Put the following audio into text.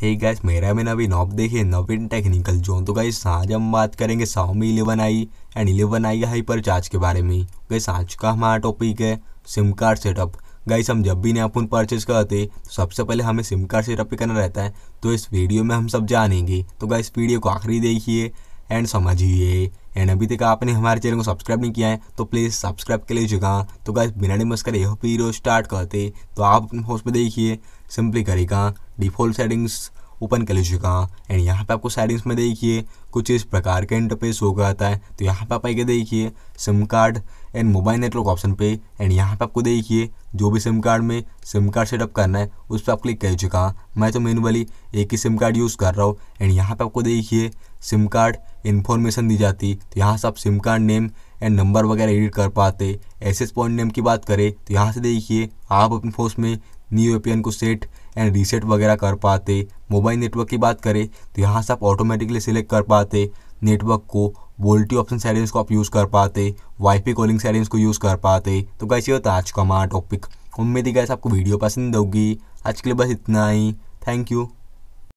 hey guys मेरा मैंने अभी नॉप देखे नवीन टेक्निकल जोन तो गाइस आज हम बात करेंगे Xiaomi eleven i and eleven i hyper charge के बारे में गाइस आज का हमारा टॉपिक है सिम कार्ड सेटअप गाइस हम जब भी नया फोन परचेज करते तो सबसे पहले हमें सिम कार्ड सेटअप करना रहता है तो इस वीडियो में हम सब जानेंगे तो गाइस वीडियो को आखिरी देखिए एंड समझिए एंड अभी तक आपने हमारे चैनल को सब्सक्राइब नहीं किया है तो प्लीज़ सब्सक्राइब के लिए जगह तो गाइस बिना डिमस्कर यह पीरो स्टार्ट करते तो आप अपने फोन पर देखिए सिंपली करेगा डिफ़ॉल्ट सेटिंग्स ओपन कर लीजिएगा एंड यहाँ पे आपको सेटिंग्स में देखिए कुछ इस प्रकार का इंटरफेस हो गया है तो यहाँ पे आप आइए देखिए SIM card and mobile network option पे एंड यहाँ पे आपको देखिए जो भी सिम कार्ड में सिम कार्ड सेटअप करना है उस पर आप क्लिक कर चुका मैं तो मेनुअली एक ही सिम कार्ड यूज़ कर रहा हूँ एंड यहाँ पर आपको देखिए सिम कार्ड इन्फॉर्मेशन दी जाती तो यहाँ से आप SIM card name and number वगैरह एडिट कर पाते एस एस पॉइंट नेम की बात करें तो यहाँ से देखिए आप अपने फोर्स में न्यू एपियन को सेट एंड रीसेट वगैरह कर पाते मोबाइल नेटवर्क की बात करें तो यहाँ से आप ऑटोमेटिकली सिलेक्ट कर पाते नेटवर्क को वोल्टी ऑप्शन सैलेंस को आप यूज़ कर पाते वाईफाई कॉलिंग सैलेंस को यूज़ कर पाते तो कैसे होता है आज का हमारा टॉपिक उम्मीद ही गैस आपको वीडियो पसंद होगी आज के लिए बस इतना ही थैंक यू